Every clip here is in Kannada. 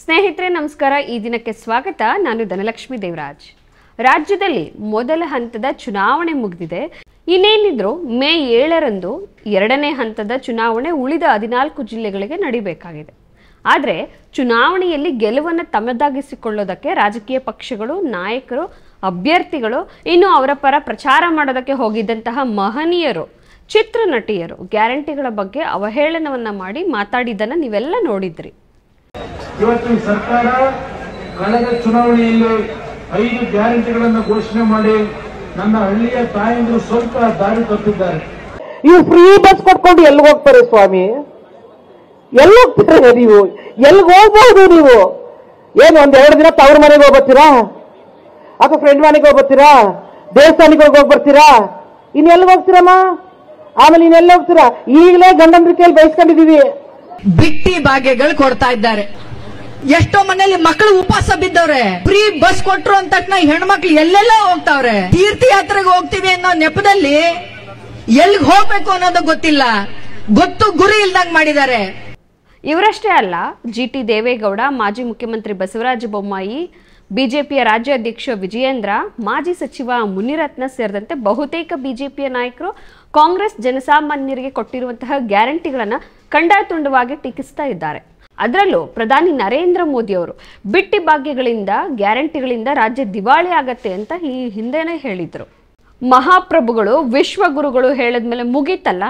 ಸ್ನೇಹಿತರೆ ನಮಸ್ಕಾರ ಈ ದಿನಕ್ಕೆ ಸ್ವಾಗತ ನಾನು ಧನಲಕ್ಷ್ಮಿ ದೇವರಾಜ್ ರಾಜ್ಯದಲ್ಲಿ ಮೊದಲ ಹಂತದ ಚುನಾವಣೆ ಮುಗಿದಿದೆ ಇನ್ನೇನಿದ್ರು ಮೇ ಏಳರಂದು ಎರಡನೇ ಹಂತದ ಚುನಾವಣೆ ಉಳಿದ ಹದಿನಾಲ್ಕು ಜಿಲ್ಲೆಗಳಿಗೆ ನಡಿಬೇಕಾಗಿದೆ ಆದರೆ ಚುನಾವಣೆಯಲ್ಲಿ ಗೆಲುವನ್ನು ತಮ್ಮದಾಗಿಸಿಕೊಳ್ಳೋದಕ್ಕೆ ರಾಜಕೀಯ ಪಕ್ಷಗಳು ನಾಯಕರು ಅಭ್ಯರ್ಥಿಗಳು ಇನ್ನು ಅವರ ಪರ ಪ್ರಚಾರ ಮಾಡೋದಕ್ಕೆ ಹೋಗಿದ್ದಂತಹ ಮಹನೀಯರು ಚಿತ್ರನಟಿಯರು ಗ್ಯಾರಂಟಿಗಳ ಬಗ್ಗೆ ಅವಹೇಳನವನ್ನು ಮಾಡಿ ಮಾತಾಡಿದ್ದನ್ನು ನೀವೆಲ್ಲ ನೋಡಿದ್ರಿ ಇವತ್ತು ಸರ್ಕಾರ ಕಳೆದ ಚುನಾವಣೆಯಲ್ಲಿ ಐದು ಗ್ಯಾರಂಟಿಗಳನ್ನು ಘೋಷಣೆ ಮಾಡಿ ನನ್ನ ಹಳ್ಳಿಯ ತಾಯಿಂದರು ಸ್ವಲ್ಪ ದಾರಿ ತಪ್ಪಿದ್ದಾರೆ ನೀವು ಫ್ರೀ ಬಸ್ ಪಡ್ಕೊಂಡು ಎಲ್ಲಿ ಹೋಗ್ತಾರೆ ಸ್ವಾಮಿ ಎಲ್ಲಿ ಹೋಗ್ತಾರೆ ನೀವು ಎಲ್ಲಿ ಹೋಗ್ಬಹುದು ನೀವು ಏನು ಒಂದ್ ಎರಡು ದಿನ ತವ್ರ ಮನೆಗೆ ಹೋಗ್ಬರ್ತೀರಾ ಅಥವಾ ಫ್ರೆಂಡ್ ಮನೆಗೆ ಹೋಗ್ಬರ್ತೀರಾ ದೇವಸ್ಥಾನಕ್ಕೆ ಹೋಗಿ ಹೋಗ್ಬರ್ತೀರಾ ಇನ್ ಎಲ್ಲಿ ಹೋಗ್ತೀರಮ್ಮ ಆಮೇಲೆ ಇನ್ನೆಲ್ಲ ಹೋಗ್ತೀರಾ ಈಗಲೇ ಗಂಡಂದ್ರ ಕೈಯಲ್ಲಿ ಬಯಸ್ಕೊಂಡಿದೀವಿ ಬಿಟ್ಟಿ ಭಾಗ್ಯಗಳು ಕೊಡ್ತಾ ಇದ್ದಾರೆ ಎಷ್ಟೋ ಮನೆಯಲ್ಲಿ ಮಕ್ಕಳು ಉಪವಾಸ ಬಿದ್ದವ್ರೆ ಫ್ರೀ ಬಸ್ ಕೊಟ್ರು ಅಂತ ಹೆಣ್ಮಕ್ಳು ಎಲ್ಲೆಲ್ಲ ಹೋಗ್ತಾವ್ರೆ ತೀರ್ಥಯಾತ್ರೆಗೆ ಹೋಗ್ತೀವಿ ಅನ್ನೋ ನೆಪದಲ್ಲಿ ಎಲ್ಲಿಗೆ ಹೋಗ್ಬೇಕು ಅನ್ನೋದು ಗೊತ್ತಿಲ್ಲ ಗೊತ್ತು ಗುರಿ ಇಲ್ದಂಗ್ ಮಾಡಿದ್ದಾರೆ ಇವರಷ್ಟೇ ಅಲ್ಲ ಜಿ ಟಿ ದೇವೇಗೌಡ ಮಾಜಿ ಮುಖ್ಯಮಂತ್ರಿ ಬಸವರಾಜ ಬೊಮ್ಮಾಯಿ ಬಿಜೆಪಿಯ ರಾಜ್ಯಾಧ್ಯಕ್ಷ ವಿಜಯೇಂದ್ರ ಮಾಜಿ ಸಚಿವ ಮುನಿರತ್ನ ಸೇರಿದಂತೆ ಬಹುತೇಕ ಬಿಜೆಪಿಯ ನಾಯಕರು ಕಾಂಗ್ರೆಸ್ ಜನಸಾಮಾನ್ಯರಿಗೆ ಕೊಟ್ಟಿರುವಂತಹ ಗ್ಯಾರಂಟಿಗಳನ್ನು ಕಂಡ ತುಂಡವಾಗಿ ಟೀಕಿಸ್ತಾ ಇದ್ದಾರೆ ಅದರಲ್ಲೂ ಪ್ರಧಾನಿ ನರೇಂದ್ರ ಮೋದಿ ಅವರು ಬಿಟ್ಟಿ ಭಾಗ್ಯಗಳಿಂದ ಗ್ಯಾರಂಟಿಗಳಿಂದ ರಾಜ್ಯ ದಿವಾಳಿ ಆಗತ್ತೆ ಅಂತ ಈ ಹಿಂದೆನೇ ಹೇಳಿದ್ರು ಮಹಾಪ್ರಭುಗಳು ವಿಶ್ವಗುರುಗಳು ಹೇಳಿದ್ಮೇಲೆ ಮುಗೀತಲ್ಲ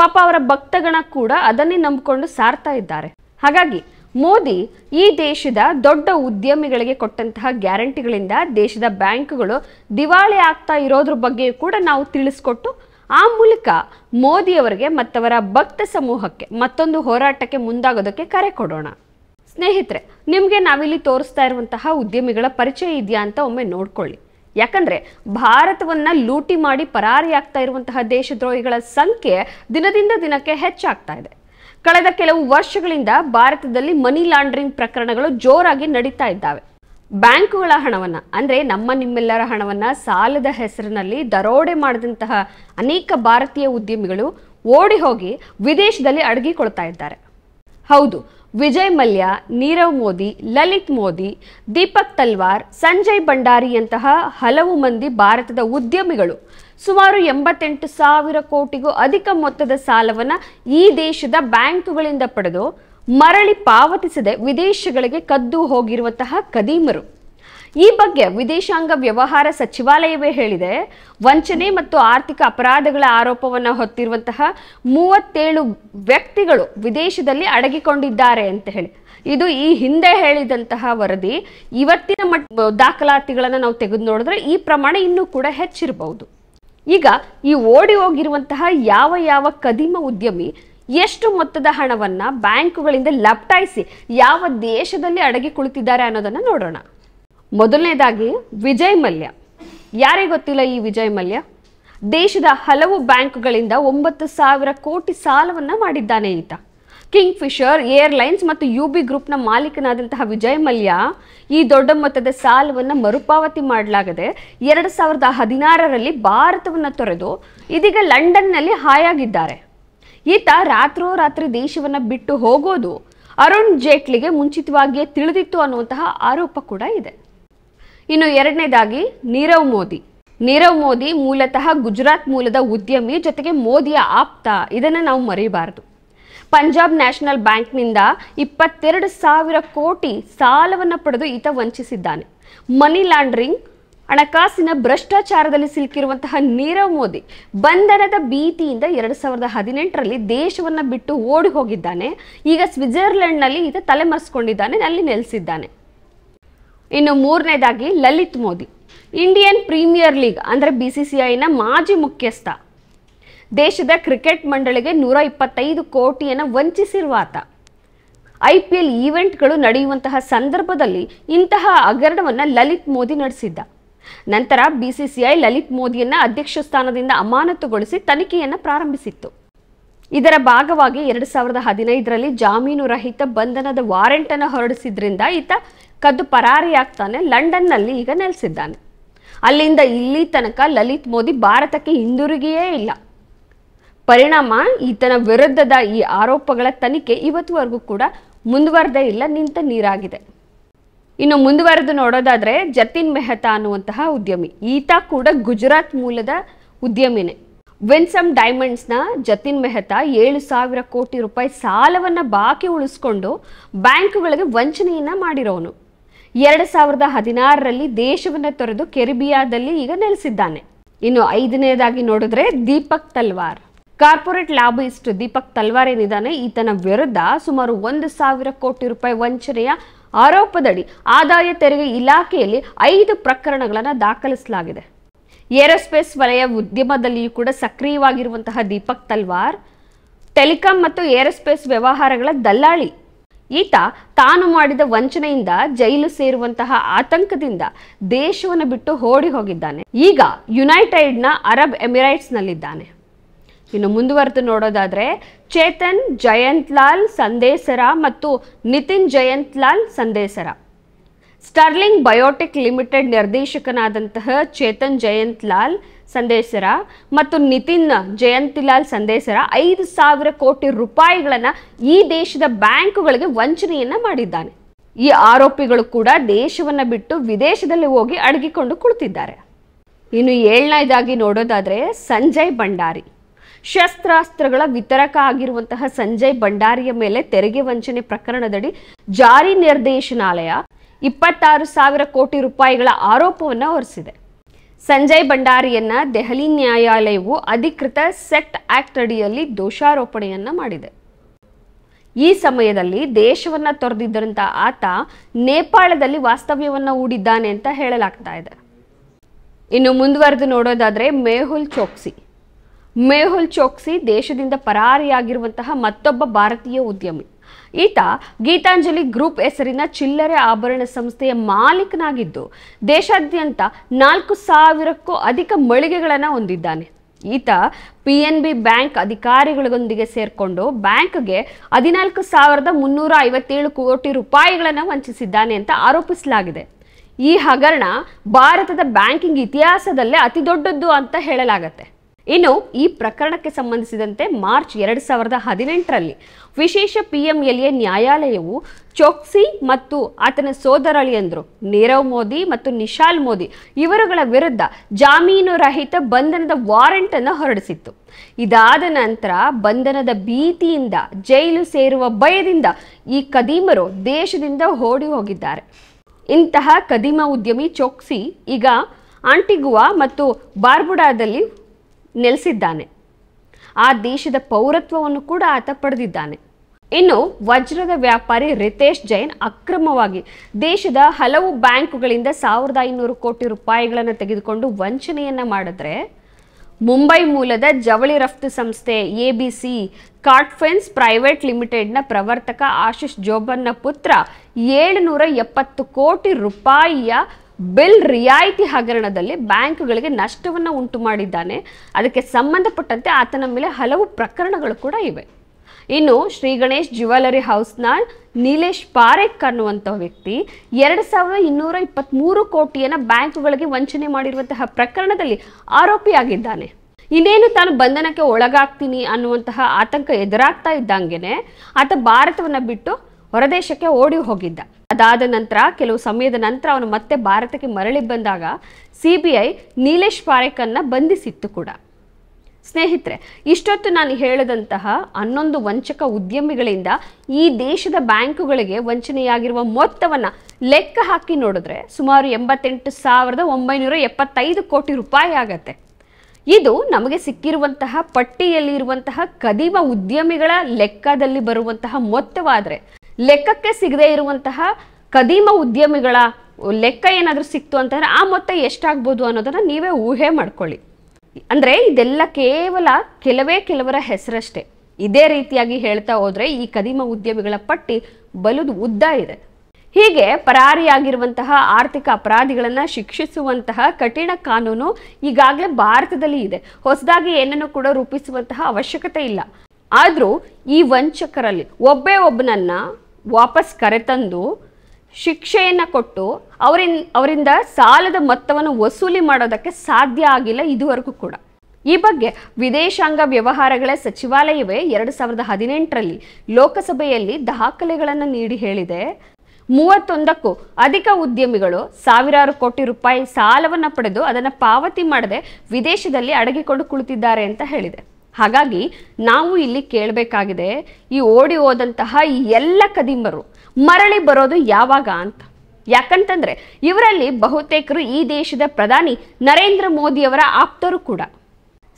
ಪಾಪ ಅವರ ಭಕ್ತಗಣ ಕೂಡ ಅದನ್ನೇ ನಂಬಿಕೊಂಡು ಸಾರ್ತಾ ಇದ್ದಾರೆ ಹಾಗಾಗಿ ಮೋದಿ ಈ ದೇಶದ ದೊಡ್ಡ ಉದ್ಯಮಿಗಳಿಗೆ ಕೊಟ್ಟಂತಹ ಗ್ಯಾರಂಟಿಗಳಿಂದ ದೇಶದ ಬ್ಯಾಂಕ್ಗಳು ದಿವಾಳಿ ಆಗ್ತಾ ಇರೋದ್ರ ಬಗ್ಗೆಯೂ ಕೂಡ ನಾವು ತಿಳಿಸ್ಕೊಟ್ಟು ಆ ಮೂಲಕ ಮೋದಿಯವರಿಗೆ ಮತ್ತವರ ಭಕ್ತ ಸಮೂಹಕ್ಕೆ ಮತ್ತೊಂದು ಹೋರಾಟಕ್ಕೆ ಮುಂದಾಗೋದಕ್ಕೆ ಕರೆ ಕೊಡೋಣ ಸ್ನೇಹಿತರೆ ನಿಮಗೆ ನಾವಿಲ್ಲಿ ತೋರಿಸ್ತಾ ಇರುವಂತಹ ಉದ್ಯಮಿಗಳ ಪರಿಚಯ ಇದೆಯಾ ಅಂತ ಒಮ್ಮೆ ನೋಡ್ಕೊಳ್ಳಿ ಯಾಕಂದ್ರೆ ಭಾರತವನ್ನ ಲೂಟಿ ಮಾಡಿ ಪರಾರಿಯಾಗ್ತಾ ಇರುವಂತಹ ದೇಶದ್ರೋಹಿಗಳ ಸಂಖ್ಯೆ ದಿನದಿಂದ ದಿನಕ್ಕೆ ಹೆಚ್ಚಾಗ್ತಾ ಇದೆ ಕಳೆದ ಕೆಲವು ವರ್ಷಗಳಿಂದ ಭಾರತದಲ್ಲಿ ಮನಿ ಲಾಂಡ್ರಿಂಗ್ ಪ್ರಕರಣಗಳು ಜೋರಾಗಿ ನಡೀತಾ ಇದ್ದಾವೆ ಬ್ಯಾಂಕುಗಳ ಹಣವನ್ನ ಅಂದ್ರೆ ನಮ್ಮ ನಿಮ್ಮೆಲ್ಲರ ಹಣವನ್ನ ಸಾಲದ ಹೆಸರಿನಲ್ಲಿ ದರೋಡೆ ಮಾಡಿದಂತಹ ಅನೇಕ ಭಾರತೀಯ ಉದ್ಯಮಿಗಳು ಓಡಿ ಹೋಗಿ ವಿದೇಶದಲ್ಲಿ ಅಡಗಿಕೊಳ್ತಾ ಇದ್ದಾರೆ ಹೌದು ವಿಜಯ್ ಮಲ್ಯ ನೀರವ್ ಮೋದಿ ಲಲಿತ್ ಮೋದಿ ದೀಪಕ್ ತಲ್ವಾರ್ ಸಂಜಯ್ ಭಂಡಾರಿಯಂತಹ ಹಲವು ಮಂದಿ ಭಾರತದ ಉದ್ಯಮಿಗಳು ಸುಮಾರು ಎಂಬತ್ತೆಂಟು ಸಾವಿರ ಕೋಟಿಗೂ ಅಧಿಕ ಮೊತ್ತದ ಸಾಲವನ್ನು ಈ ದೇಶದ ಬ್ಯಾಂಕುಗಳಿಂದ ಪಡೆದು ಮರಳಿ ಪಾವತಿಸದೆ ವಿದೇಶಗಳಿಗೆ ಕದ್ದು ಹೋಗಿರುವಂತಹ ಕದೀಮರು ಈ ಬಗ್ಗೆ ವಿದೇಶಾಂಗ ವ್ಯವಹಾರ ಸಚಿವಾಲಯವೇ ಹೇಳಿದೆ ವಂಚನೆ ಮತ್ತು ಆರ್ಥಿಕ ಅಪರಾಧಗಳ ಆರೋಪವನ್ನು ಹೊತ್ತಿರುವಂತಹ ಮೂವತ್ತೇಳು ವ್ಯಕ್ತಿಗಳು ವಿದೇಶದಲ್ಲಿ ಅಡಗಿಕೊಂಡಿದ್ದಾರೆ ಅಂತ ಹೇಳಿ ಇದು ಈ ಹಿಂದೆ ಹೇಳಿದಂತಹ ವರದಿ ಇವತ್ತಿನ ಮಟ್ಟ ದಾಖಲಾತಿಗಳನ್ನು ನಾವು ತೆಗೆದು ನೋಡಿದ್ರೆ ಈ ಪ್ರಮಾಣ ಇನ್ನೂ ಕೂಡ ಹೆಚ್ಚಿರಬಹುದು ಈಗ ಈ ಓಡಿ ಹೋಗಿರುವಂತಹ ಯಾವ ಯಾವ ಕದಿಮ ಉದ್ಯಮಿ ಎಷ್ಟು ಮೊತ್ತದ ಹಣವನ್ನ ಬ್ಯಾಂಕುಗಳಿಂದ ಲಪ್ಟಾಯಿಸಿ ಯಾವ ದೇಶದಲ್ಲಿ ಅಡಗಿ ಕುಳಿತಿದ್ದಾರೆ ಅನ್ನೋದನ್ನ ನೋಡೋಣ ಮೊದಲನೇದಾಗಿ ವಿಜಯ್ ಮಲ್ಯ ಯಾರೇ ಗೊತ್ತಿಲ್ಲ ಈ ವಿಜಯ್ ಮಲ್ಯ ದೇಶದ ಹಲವು ಬ್ಯಾಂಕ್ಗಳಿಂದ ಒಂಬತ್ತು ಸಾವಿರ ಕೋಟಿ ಸಾಲವನ್ನು ಮಾಡಿದ್ದಾನೆ ಈತ ಕಿಂಗ್ ಫಿಶರ್ ಏರ್ಲೈನ್ಸ್ ಮತ್ತು ಯು ಬಿ ಗ್ರೂಪ್ನ ಮಾಲೀಕನಾದಂತಹ ವಿಜಯ್ ಮಲ್ಯ ಈ ದೊಡ್ಡ ಮೊತ್ತದ ಸಾಲವನ್ನು ಮರುಪಾವತಿ ಮಾಡಲಾಗದೆ ಎರಡು ಸಾವಿರದ ಹದಿನಾರರಲ್ಲಿ ಭಾರತವನ್ನು ತೊರೆದು ಇದೀಗ ಲಂಡನ್ನಲ್ಲಿ ಹಾಯಾಗಿದ್ದಾರೆ ಈತ ರಾತ್ರೋರಾತ್ರಿ ದೇಶವನ್ನ ಬಿಟ್ಟು ಹೋಗೋದು ಅರುಣ್ ಜೇಟ್ಲಿಗೆ ಮುಂಚಿತವಾಗಿಯೇ ತಿಳಿದಿತ್ತು ಅನ್ನುವಂತಹ ಆರೋಪ ಕೂಡ ಇದೆ ಇನ್ನು ಎರಡನೇದಾಗಿ ನೀರವ್ ಮೋದಿ ನೀರವ್ ಮೋದಿ ಮೂಲತಃ ಗುಜರಾತ್ ಮೂಲದ ಉದ್ಯಮಿ ಜೊತೆಗೆ ಮೋದಿಯ ಆಪ್ತ ಇದನ್ನ ನಾವು ಮರೆಯಬಾರದು ಪಂಜಾಬ್ ನ್ಯಾಷನಲ್ ಬ್ಯಾಂಕ್ನಿಂದ ಇಪ್ಪತ್ತೆರಡು ಸಾವಿರ ಕೋಟಿ ಸಾಲವನ್ನು ಪಡೆದು ಈತ ವಂಚಿಸಿದ್ದಾನೆ ಮನಿ ಲಾಂಡ್ರಿಂಗ್ ಹಣಕಾಸಿನ ಭ್ರಷ್ಟಾಚಾರದಲ್ಲಿ ಸಿಲುಕಿರುವಂತಹ ನೀರವ್ ಮೋದಿ ಬಂಧನದ ಭೀತಿಯಿಂದ ಎರಡು ಸಾವಿರದ ಹದಿನೆಂಟರಲ್ಲಿ ದೇಶವನ್ನ ಬಿಟ್ಟು ಓಡಿ ಹೋಗಿದ್ದಾನೆ ಈಗ ಸ್ವಿಟ್ಜರ್ಲೆಂಡ್ನಲ್ಲಿ ಈತ ತಲೆಮರೆಸ್ಕೊಂಡಿದ್ದಾನೆ ಅಲ್ಲಿ ನೆಲೆಸಿದ್ದಾನೆ ಇನ್ನು ಮೂರನೇದಾಗಿ Lalit Modi Indian Premier League ಅಂದರೆ ಬಿ ಸಿ ಸಿ ಐನ ಮಾಜಿ ಮುಖ್ಯಸ್ಥ ದೇಶದ ಕ್ರಿಕೆಟ್ ಮಂಡಳಿಗೆ ನೂರ ಇಪ್ಪತ್ತೈದು ಕೋಟಿಯನ್ನು ವಂಚಿಸಿರುವ ಆತ ಐ ಪಿ ಎಲ್ ಈವೆಂಟ್ಗಳು ನಡೆಯುವಂತಹ ಸಂದರ್ಭದಲ್ಲಿ ಇಂತಹ ಹಗರಣವನ್ನು ಲಲಿತ್ ಮೋದಿ ನಡೆಸಿದ್ದ ನಂತರ ಬಿಸಿಸಿಐ ಲಲಿತ್ ಮೋದಿಯನ್ನ ಅಧ್ಯಕ್ಷ ಸ್ಥಾನದಿಂದ ಅಮಾನತುಗೊಳಿಸಿ ತನಿಖೆಯನ್ನು ಪ್ರಾರಂಭಿಸಿತ್ತು ಇದರ ಭಾಗವಾಗಿ ಎರಡು ಸಾವಿರದ ಹದಿನೈದರಲ್ಲಿ ಜಾಮೀನು ರಹಿತ ಬಂಧನದ ವಾರೆಂಟ್ ಅನ್ನು ಹೊರಡಿಸಿದ್ರಿಂದ ಈತ ಕದ್ದು ಪರಾರಿಯಾಗ್ತಾನೆ ಲಂಡನ್ನಲ್ಲಿ ಈಗ ನೆಲೆಸಿದ್ದಾನೆ ಅಲ್ಲಿಂದ ಇಲ್ಲಿ ತನಕ ಲಲಿತ್ ಮೋದಿ ಭಾರತಕ್ಕೆ ಹಿಂದಿರುಗಿಯೇ ಇಲ್ಲ ಪರಿಣಾಮ ಈತನ ವಿರುದ್ಧದ ಈ ಆರೋಪಗಳ ತನಿಖೆ ಇವತ್ತುವರೆಗೂ ಕೂಡ ಮುಂದುವರೆದೇ ಇಲ್ಲ ನಿಂತ ನೀರಾಗಿದೆ ಇನ್ನು ಮುಂದುವರೆದು ನೋಡೋದಾದ್ರೆ ಜತಿನ್ ಮೆಹತಾ ಅನ್ನುವಂತಹ ಉದ್ಯಮಿ ಈತ ಕೂಡ ಗುಜರಾತ್ ಮೂಲದ ಉದ್ಯಮಿನೇ ವಿನ್ಸಮ್ ಡೈಮಂಡ್ಸ್ನ ಜತಿನ್ ಮೆಹತಾ ಏಳು ಸಾವಿರ ಕೋಟಿ ರೂಪಾಯಿ ಸಾಲವನ್ನ ಬಾಕಿ ಉಳಿಸ್ಕೊಂಡು ಬ್ಯಾಂಕ್ಗಳಿಗೆ ವಂಚನೆಯನ್ನ ಮಾಡಿರೋನು ಎರಡ್ ಸಾವಿರದ ಹದಿನಾರರಲ್ಲಿ ದೇಶವನ್ನು ತೊರೆದು ಕೆರಿಬಿಯಾದಲ್ಲಿ ಈಗ ನೆಲೆಸಿದ್ದಾನೆ ಇನ್ನು ಐದನೇದಾಗಿ ನೋಡಿದ್ರೆ ದೀಪಕ್ ತಲ್ವಾರ್ ಕಾರ್ಪೊರೇಟ್ ಲಾಬಿಸ್ಟ್ ದೀಪಕ್ ತಲ್ವಾರ್ ಏನಿದ್ದಾನೆ ಈತನ ವಿರುದ್ಧ ಸುಮಾರು ಒಂದು ಸಾವಿರ ಕೋಟಿ ರೂಪಾಯಿ ವಂಚನೆಯ ಆರೋಪದಡಿ ಆದಾಯ ತೆರಿಗೆ ಇಲಾಖೆಯಲ್ಲಿ ಐದು ಪ್ರಕರಣಗಳನ್ನು ದಾಖಲಿಸಲಾಗಿದೆ ಏರೋಸ್ಪೇಸ್ ವಲಯ ಉದ್ಯಮದಲ್ಲಿಯೂ ಕೂಡ ಸಕ್ರಿಯವಾಗಿರುವಂತಹ ದೀಪಕ್ ತಲ್ವಾರ್ ಟೆಲಿಕಾಂ ಮತ್ತು ಏರೋಸ್ಪೇಸ್ ವ್ಯವಹಾರಗಳ ದಲ್ಲಾಳಿ ಈತ ತಾನು ಮಾಡಿದ ವಂಚನೆಯಿಂದ ಜೈಲು ಸೇರುವಂತಹ ಆತಂಕದಿಂದ ದೇಶವನ್ನು ಬಿಟ್ಟು ಓಡಿ ಹೋಗಿದ್ದಾನೆ ಈಗ ಯುನೈಟೆಡ್ನ ಅರಬ್ ಎಮಿರೇಟ್ಸ್ನಲ್ಲಿದ್ದಾನೆ ಇನ್ನು ಮುಂದುವರೆದು ನೋಡೋದಾದ್ರೆ ಚೇತನ್ ಜಯಂತ್ ಲಾಲ್ ಸಂದೇಸರ ಮತ್ತು Nitin Jayant Lal Sandesara Sterling Biotech Limited ನಿರ್ದೇಶಕನಾದಂತಹ ಚೇತನ್ ಜಯಂತ್ ಲಾಲ್ ಸಂದೇಸರ ಮತ್ತು ನಿತಿನ್ ಜಯಂತಿಲಾಲ್ ಸಂದೇಸರ ಐದು ಸಾವಿರ ಕೋಟಿ ರೂಪಾಯಿಗಳನ್ನ ಈ ದೇಶದ ಬ್ಯಾಂಕುಗಳಿಗೆ ವಂಚನೆಯನ್ನ ಮಾಡಿದ್ದಾನೆ ಈ ಆರೋಪಿಗಳು ಕೂಡ ದೇಶವನ್ನು ಬಿಟ್ಟು ವಿದೇಶದಲ್ಲಿ ಹೋಗಿ ಅಡಗಿಕೊಂಡು ಕುಳಿತಿದ್ದಾರೆ ಇನ್ನು ಏಳನೇದಾಗಿ ನೋಡೋದಾದ್ರೆ ಸಂಜಯ್ ಭಂಡಾರಿ ಶಸ್ತ್ರಾಸ್ತ್ರಗಳ ವಿತರಕ ಆಗಿರುವಂತಹ ಸಂಜಯ್ ಭಂಡಾರಿಯ ಮೇಲೆ ತೆರಿಗೆ ವಂಚನೆ ಪ್ರಕರಣದಡಿ ಜಾರಿ ನಿರ್ದೇಶನಾಲಯ ಇಪ್ಪತ್ತಾರು ಸಾವಿರ ಕೋಟಿ ರೂಪಾಯಿಗಳ ಆರೋಪವನ್ನು ಹೊರಿಸಿದೆ ಸಂಜಯ್ ಭಂಡಾರಿಯನ್ನ ದೆಹಲಿ ನ್ಯಾಯಾಲಯವು ಅಧಿಕೃತ ಸೆಟ್ ಆಕ್ಟ್ ಅಡಿಯಲ್ಲಿ ದೋಷಾರೋಪಣೆಯನ್ನ ಮಾಡಿದೆ ಈ ಸಮಯದಲ್ಲಿ ದೇಶವನ್ನ ತೊರೆದಿದ್ದರಿಂದ ಆತ ನೇಪಾಳದಲ್ಲಿ ವಾಸ್ತವ್ಯವನ್ನ ಹೂಡಿದ್ದಾನೆ ಅಂತ ಹೇಳಲಾಗ್ತಾ ಇದೆ ಇನ್ನು ಮುಂದುವರೆದು ನೋಡೋದಾದ್ರೆ ಮೇಹುಲ್ ಚೋಕ್ಸಿ ಮೇಹುಲ್ ಚೋಕ್ಸಿ ದೇಶದಿಂದ ಪರಾರಿಯಾಗಿರುವಂತಹ ಮತ್ತೊಬ್ಬ ಭಾರತೀಯ ಉದ್ಯಮಿ ಈತ ಗೀತಾಂಜಲಿ ಗ್ರೂಪ್ ಹೆಸರಿನ ಚಿಲ್ಲರೆ ಆಭರಣ ಸಂಸ್ಥೆಯ ಮಾಲೀಕನಾಗಿದ್ದು ದೇಶಾದ್ಯಂತ ನಾಲ್ಕು ಸಾವಿರಕ್ಕೂ ಅಧಿಕ ಮಳಿಗೆಗಳನ್ನು ಹೊಂದಿದ್ದಾನೆ ಈತ ಪಿ ಎನ್ ಬಿ ಬ್ಯಾಂಕ್ ಅಧಿಕಾರಿಗಳೊಂದಿಗೆ ಸೇರಿಕೊಂಡು ಬ್ಯಾಂಕ್ಗೆ ಹದಿನಾಲ್ಕು ಸಾವಿರದ ಮುನ್ನೂರ ಐವತ್ತೇಳು ಕೋಟಿ ರೂಪಾಯಿಗಳನ್ನು ವಂಚಿಸಿದ್ದಾನೆ ಅಂತ ಆರೋಪಿಸಲಾಗಿದೆ ಈ ಹಗರಣ ಭಾರತದ ಬ್ಯಾಂಕಿಂಗ್ ಇತಿಹಾಸದಲ್ಲೇ ಅತಿ ದೊಡ್ಡದ್ದು ಅಂತ ಹೇಳಲಾಗತ್ತೆ ಇನ್ನು ಈ ಪ್ರಕರಣಕ್ಕೆ ಸಂಬಂಧಿಸಿದಂತೆ ಮಾರ್ಚ್ ಎರಡು ಸಾವಿರದ ಹದಿನೆಂಟರಲ್ಲಿ ವಿಶೇಷ ಪಿಎಂಎಲ್ಎ ನ್ಯಾಯಾಲಯವು ಚೋಕ್ಸಿ ಮತ್ತು ಆತನ ಸೋದರಳಿಯಂದರು ನೀರವ್ ಮೋದಿ ಮತ್ತು ನಿಶಾಲ್ ಮೋದಿ ಇವರುಗಳ ವಿರುದ್ಧ ಜಾಮೀನು ರಹಿತ ಬಂಧನದ ವಾರೆಂಟ್ ಅನ್ನು ಹೊರಡಿಸಿತ್ತು ಇದಾದ ನಂತರ ಬಂಧನದ ಭೀತಿಯಿಂದ ಜೈಲು ಸೇರುವ ಭಯದಿಂದ ಈ ಕದೀಮರು ದೇಶದಿಂದ ಓಡಿ ಹೋಗಿದ್ದಾರೆ ಇಂತಹ ಕದೀಮ ಉದ್ಯಮಿ ಚೋಕ್ಸಿ ಈಗ ಆಂಟಿಗುವಾ ಮತ್ತು ಬಾರ್ಬುಡಾದಲ್ಲಿ ನೆಲೆಸಿದ್ದಾನೆ ಆ ದೇಶದ ಪೌರತ್ವವನ್ನು ಕೂಡ ಆತ ಪಡೆದಿದ್ದಾನೆ ಇನ್ನು ವಜ್ರದ ವ್ಯಾಪಾರಿ ರಿತೇಶ್ ಜೈನ್ ಅಕ್ರಮವಾಗಿ ದೇಶದ ಹಲವು ಬ್ಯಾಂಕುಗಳಿಂದ ಸಾವಿರದ ಐನೂರು ಕೋಟಿ ರೂಪಾಯಿಗಳನ್ನು ತೆಗೆದುಕೊಂಡು ವಂಚನೆಯನ್ನು ಮಾಡಿದ್ರೆ ಮುಂಬೈ ಮೂಲದ ಜವಳಿ ರಫ್ತು ಸಂಸ್ಥೆ A B C Cotspin private ಲಿಮಿಟೆಡ್ನ ಪ್ರವರ್ತಕ ಆಶಿಶ್ ಜೋಬನ್ನ ಪುತ್ರ ಏಳುನೂರ ಎಪ್ಪತ್ತು ಕೋಟಿ ರೂಪಾಯಿಯ ಬಿಲ್ ರಿಯಾಯಿತಿ ಹಗರಣದಲ್ಲಿ ಬ್ಯಾಂಕ್ಗಳಿಗೆ ನಷ್ಟವನ್ನು ಉಂಟು ಮಾಡಿದ್ದಾನೆ ಅದಕ್ಕೆ ಸಂಬಂಧಪಟ್ಟಂತೆ ಆತನ ಮೇಲೆ ಹಲವು ಪ್ರಕರಣಗಳು ಕೂಡ ಇವೆ ಇನ್ನು ಶ್ರೀ ಗಣೇಶ್ ಜ್ಯುವೆಲರಿ ಹೌಸ್ನ ನೀಲೇಶ್ ಪಾರೇಖ್ ಅನ್ನುವಂಥ ವ್ಯಕ್ತಿ ಎರಡು ಸಾವಿರದ ಇನ್ನೂರ ಇಪ್ಪತ್ತ್ಮೂರು ಕೋಟಿಯನ್ನ ಬ್ಯಾಂಕುಗಳಿಗೆ ವಂಚನೆ ಮಾಡಿರುವಂತಹ ಪ್ರಕರಣದಲ್ಲಿ ಆರೋಪಿಯಾಗಿದ್ದಾನೆ ಇನ್ನೇನು ತಾನು ಬಂಧನಕ್ಕೆ ಒಳಗಾಗ್ತೀನಿ ಅನ್ನುವಂತಹ ಆತಂಕ ಎದುರಾಗ್ತಾ ಇದ್ದಂಗೆನೆ ಆತ ಭಾರತವನ್ನು ಬಿಟ್ಟು ಹೊರದೇಶಕ್ಕೆ ಓಡಿ ಹೋಗಿದ್ದ ಅದಾದ ನಂತರ ಕೆಲವು ಸಮಯದ ನಂತರ ಅವನು ಮತ್ತೆ ಭಾರತಕ್ಕೆ ಮರಳಿ ಬಂದಾಗ ಸಿ ಬಿ ಐ ನೀಲೇಶ್ ಅನ್ನ ಬಂಧಿಸಿತ್ತು ಕೂಡ ಸ್ನೇಹಿತರೆ ಇಷ್ಟೊತ್ತು ನಾನು ಹೇಳದಂತಹ ಹನ್ನೊಂದು ವಂಚಕ ಉದ್ಯಮಿಗಳಿಂದ ಈ ದೇಶದ ಬ್ಯಾಂಕುಗಳಿಗೆ ವಂಚನೆಯಾಗಿರುವ ಮೊತ್ತವನ್ನು ಲೆಕ್ಕ ಹಾಕಿ ನೋಡಿದ್ರೆ ಸುಮಾರು ಎಂಬತ್ತೆಂಟು ಸಾವಿರದ ಒಂಬೈನೂರ ಎಪ್ಪತ್ತೈದು ಕೋಟಿ ರೂಪಾಯಿ ಆಗತ್ತೆ ಇದು ನಮಗೆ ಸಿಕ್ಕಿರುವಂತಹ ಇರುವಂತಹ ಕದಿಮ ಉದ್ಯಮಿಗಳ ಲೆಕ್ಕದಲ್ಲಿ ಬರುವಂತಹ ಮೊತ್ತವಾದರೆ ಲೆಕ್ಕಕ್ಕೆ ಸಿಗದೆ ಇರುವಂತಹ ಕದೀಮ ಉದ್ಯಮಿಗಳ ಲೆಕ್ಕ ಏನಾದರೂ ಸಿಕ್ತು ಅಂತಂದರೆ ಆ ಮೊತ್ತ ಎಷ್ಟಾಗ್ಬೋದು ಅನ್ನೋದನ್ನು ನೀವೇ ಊಹೆ ಮಾಡ್ಕೊಳ್ಳಿ ಅಂದರೆ ಇದೆಲ್ಲ ಕೇವಲ ಕೆಲವೇ ಕೆಲವರ ಹೆಸರಷ್ಟೇ ಇದೇ ರೀತಿಯಾಗಿ ಹೇಳ್ತಾ ಹೋದರೆ ಈ ಕದೀಮ ಉದ್ಯಮಿಗಳ ಪಟ್ಟಿ ಬಲು ಉದ್ದ ಇದೆ ಹೀಗೆ ಪರಾರಿಯಾಗಿರುವಂತಹ ಆರ್ಥಿಕ ಅಪರಾಧಿಗಳನ್ನು ಶಿಕ್ಷಿಸುವಂತಹ ಕಠಿಣ ಕಾನೂನು ಈಗಾಗಲೇ ಭಾರತದಲ್ಲಿ ಇದೆ ಹೊಸದಾಗಿ ಏನನ್ನು ಕೂಡ ರೂಪಿಸುವಂತಹ ಅವಶ್ಯಕತೆ ಇಲ್ಲ ಆದರೂ ಈ ವಂಚಕರಲ್ಲಿ ಒಬ್ಬೇ ಒಬ್ಬನನ್ನ ವಾಪಸ್ ಕರೆತಂದು ಶಿಕ್ಷೆಯನ್ನು ಕೊಟ್ಟು ಅವರಿನ್ ಅವರಿಂದ ಸಾಲದ ಮೊತ್ತವನ್ನು ವಸೂಲಿ ಮಾಡೋದಕ್ಕೆ ಸಾಧ್ಯ ಆಗಿಲ್ಲ ಇದುವರೆಗೂ ಕೂಡ ಈ ಬಗ್ಗೆ ವಿದೇಶಾಂಗ ವ್ಯವಹಾರಗಳ ಸಚಿವಾಲಯವೇ ಎರಡು ಸಾವಿರದ ಹದಿನೆಂಟರಲ್ಲಿ ಲೋಕಸಭೆಯಲ್ಲಿ ದಾಖಲೆಗಳನ್ನು ನೀಡಿ ಹೇಳಿದೆ ಮೂವತ್ತೊಂದಕ್ಕೂ ಅಧಿಕ ಉದ್ಯಮಿಗಳು ಸಾವಿರಾರು ಕೋಟಿ ರೂಪಾಯಿ ಸಾಲವನ್ನು ಪಡೆದು ಅದನ್ನು ಪಾವತಿ ಮಾಡದೆ ವಿದೇಶದಲ್ಲಿ ಅಡಗಿಕೊಂಡು ಕುಳಿತಿದ್ದಾರೆ ಅಂತ ಹೇಳಿದೆ ಹಾಗಾಗಿ ನಾವು ಇಲ್ಲಿ ಕೇಳಬೇಕಾಗಿದೆ ಈ ಓಡಿ ಹೋದಂತಹ ಈ ಎಲ್ಲ ಕದಿಂಬರು ಮರಳಿ ಬರೋದು ಯಾವಾಗ ಅಂತ ಯಾಕಂತಂದ್ರೆ ಇವರಲ್ಲಿ ಬಹುತೇಕರು ಈ ದೇಶದ ಪ್ರಧಾನಿ ನರೇಂದ್ರ ಮೋದಿಯವರ ಆಪ್ತರು ಕೂಡ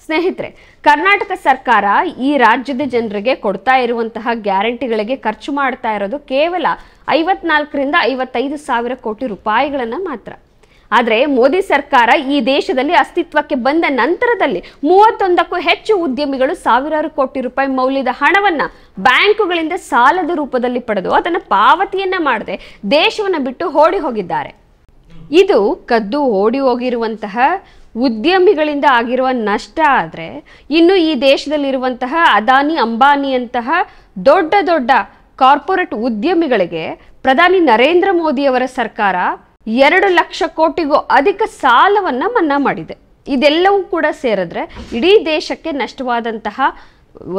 ಸ್ನೇಹಿತರೆ ಕರ್ನಾಟಕ ಸರ್ಕಾರ ಈ ರಾಜ್ಯದ ಜನರಿಗೆ ಕೊಡ್ತಾ ಇರುವಂತಹ ಗ್ಯಾರಂಟಿಗಳಿಗೆ ಖರ್ಚು ಮಾಡ್ತಾ ಇರೋದು ಕೇವಲ ಐವತ್ನಾಲ್ಕರಿಂದ ಐವತ್ತೈದು ಸಾವಿರ ಕೋಟಿ ರೂಪಾಯಿಗಳನ್ನು ಮಾತ್ರ ಆದರೆ ಮೋದಿ ಸರ್ಕಾರ ಈ ದೇಶದಲ್ಲಿ ಅಸ್ತಿತ್ವಕ್ಕೆ ಬಂದ ನಂತರದಲ್ಲಿ ಮೂವತ್ತೊಂದಕ್ಕೂ ಹೆಚ್ಚು ಉದ್ಯಮಿಗಳು ಸಾವಿರಾರು ಕೋಟಿ ರೂಪಾಯಿ ಮೌಲ್ಯದ ಹಣವನ್ನು ಬ್ಯಾಂಕುಗಳಿಂದ ಸಾಲದ ರೂಪದಲ್ಲಿ ಪಡೆದು ಅದನ್ನು ಪಾವತಿಯನ್ನು ಮಾಡದೆ ದೇಶವನ್ನು ಬಿಟ್ಟು ಓಡಿ ಹೋಗಿದ್ದಾರೆ ಇದು ಕದ್ದು ಓಡಿ ಹೋಗಿರುವಂತಹ ಉದ್ಯಮಿಗಳಿಂದ ಆಗಿರುವ ನಷ್ಟ ಆದರೆ ಇನ್ನು ಈ ದೇಶದಲ್ಲಿರುವಂತಹ ಅದಾನಿ ಅಂಬಾನಿಯಂತಹ ದೊಡ್ಡ ದೊಡ್ಡ ಕಾರ್ಪೊರೇಟ್ ಉದ್ಯಮಿಗಳಿಗೆ ಪ್ರಧಾನಿ ನರೇಂದ್ರ ಮೋದಿಯವರ ಸರ್ಕಾರ ಎರಡು ಲಕ್ಷ ಕೋಟಿಗೂ ಅಧಿಕ ಸಾಲವನ್ನ ಮನ್ನಾ ಮಾಡಿದೆ ಇದೆಲ್ಲವೂ ಕೂಡ ಸೇರಿದ್ರೆ ಇಡೀ ದೇಶಕ್ಕೆ ನಷ್ಟವಾದಂತಹ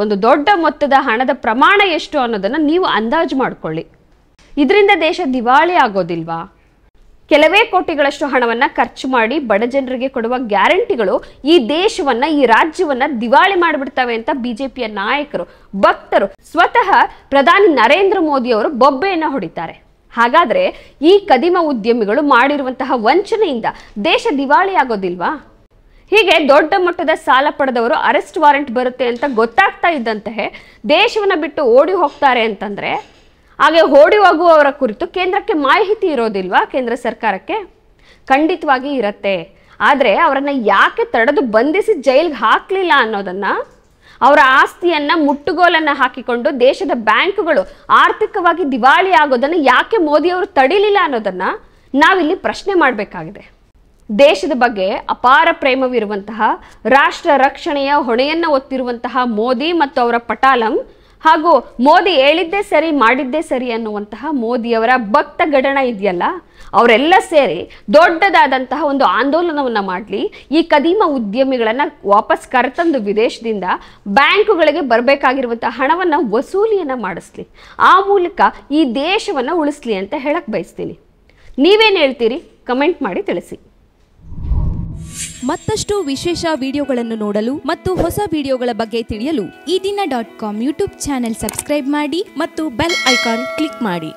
ಒಂದು ದೊಡ್ಡ ಮೊತ್ತದ ಹಣದ ಪ್ರಮಾಣ ಎಷ್ಟು ಅನ್ನೋದನ್ನ ನೀವು ಅಂದಾಜು ಮಾಡ್ಕೊಳ್ಳಿ ಇದರಿಂದ ದೇಶ ದಿವಾಳಿ ಆಗೋದಿಲ್ವಾ ಕೆಲವೇ ಕೋಟಿಗಳಷ್ಟು ಹಣವನ್ನ ಖರ್ಚು ಮಾಡಿ ಬಡ ಜನರಿಗೆ ಕೊಡುವ ಗ್ಯಾರಂಟಿಗಳು ಈ ದೇಶವನ್ನ ಈ ರಾಜ್ಯವನ್ನ ದಿವಾಳಿ ಮಾಡಿಬಿಡ್ತವೆ ಅಂತ ಬಿಜೆಪಿಯ ನಾಯಕರು ಭಕ್ತರು ಸ್ವತಃ ಪ್ರಧಾನಿ ನರೇಂದ್ರ ಮೋದಿ ಅವರು ಬೊಬ್ಬೆಯನ್ನು ಹೊಡಿತಾರೆ ಹಾಗಾದ್ರೆ ಈ ಕದಿಮ ಉದ್ಯಮಿಗಳು ಮಾಡಿರುವಂತಹ ವಂಚನೆಯಿಂದ ದೇಶ ದಿವಾಳಿ ಆಗೋದಿಲ್ವಾ ಹೀಗೆ ದೊಡ್ಡ ಮಟ್ಟದ ಸಾಲ ಪಡೆದವರು ಅರೆಸ್ಟ್ ವಾರೆಂಟ್ ಬರುತ್ತೆ ಅಂತ ಗೊತ್ತಾಗ್ತಾ ಇದ್ದಂತಹ ದೇಶವನ್ನು ಬಿಟ್ಟು ಓಡಿ ಹೋಗ್ತಾರೆ ಅಂತಂದ್ರೆ ಹಾಗೆ ಓಡಿ ಹೋಗುವವರ ಕುರಿತು ಕೇಂದ್ರಕ್ಕೆ ಮಾಹಿತಿ ಇರೋದಿಲ್ವಾ ಕೇಂದ್ರ ಸರ್ಕಾರಕ್ಕೆ ಖಂಡಿತವಾಗಿ ಇರತ್ತೆ ಆದರೆ ಅವರನ್ನು ಯಾಕೆ ತಡೆದು ಬಂಧಿಸಿ ಜೈಲ್ಗೆ ಹಾಕಲಿಲ್ಲ ಅನ್ನೋದನ್ನು ಅವರ ಆಸ್ತಿಯನ್ನ ಮುಟ್ಟುಗೋಲನ್ನ ಹಾಕಿಕೊಂಡು ದೇಶದ ಬ್ಯಾಂಕುಗಳು ಆರ್ಥಿಕವಾಗಿ ದಿವಾಳಿ ಆಗೋದನ್ನ ಯಾಕೆ ಮೋದಿ ಅವರು ತಡಿಲಿಲ್ಲ ಅನ್ನೋದನ್ನ ನಾವಿಲ್ಲಿ ಪ್ರಶ್ನೆ ಮಾಡಬೇಕಾಗಿದೆ ದೇಶದ ಬಗ್ಗೆ ಅಪಾರ ಪ್ರೇಮವಿರುವಂತಹ ರಾಷ್ಟ್ರ ರಕ್ಷಣೆಯ ಹೊಣೆಯನ್ನ ಒತ್ತಿರುವಂತಹ ಮೋದಿ ಮತ್ತು ಅವರ ಪಟಾಲಂ ಹಾಗೂ ಮೋದಿ ಹೇಳಿದ್ದೇ ಸರಿ ಮಾಡಿದ್ದೇ ಸರಿ ಅನ್ನುವಂತಹ ಮೋದಿಯವರ ಭಕ್ತ ಗಡಣ ಇದೆಯಲ್ಲ ಅವರೆಲ್ಲ ಸೇರಿ ದೊಡ್ಡದಾದಂತಹ ಒಂದು ಆಂದೋಲನವನ್ನು ಮಾಡಲಿ ಈ ಕದೀಮ ಉದ್ಯಮಿಗಳನ್ನು ವಾಪಸ್ ಕರೆತಂದು ವಿದೇಶದಿಂದ ಬ್ಯಾಂಕುಗಳಿಗೆ ಬರಬೇಕಾಗಿರುವಂಥ ಹಣವನ್ನು ವಸೂಲಿಯನ್ನು ಮಾಡಿಸ್ಲಿ ಆ ಮೂಲಕ ಈ ದೇಶವನ್ನು ಉಳಿಸ್ಲಿ ಅಂತ ಹೇಳಕ್ಕೆ ಬಯಸ್ತೀನಿ ನೀವೇನು ಹೇಳ್ತೀರಿ ಕಮೆಂಟ್ ಮಾಡಿ ತಿಳಿಸಿ ಮತ್ತಷ್ಟು ವಿಶೇಷ ವಿಡಿಯೋಗಳನ್ನು ನೋಡಲು ಮತ್ತು ಹೊಸ ವಿಡಿಯೋಗಳ ಬಗ್ಗೆ ತಿಳಿಯಲು Ee Dina dot com YouTube channel subscribe ಮಾಡಿ ಮತ್ತು ಬೆಲ್ ಐಕಾನ್ ಕ್ಲಿಕ್ ಮಾಡಿ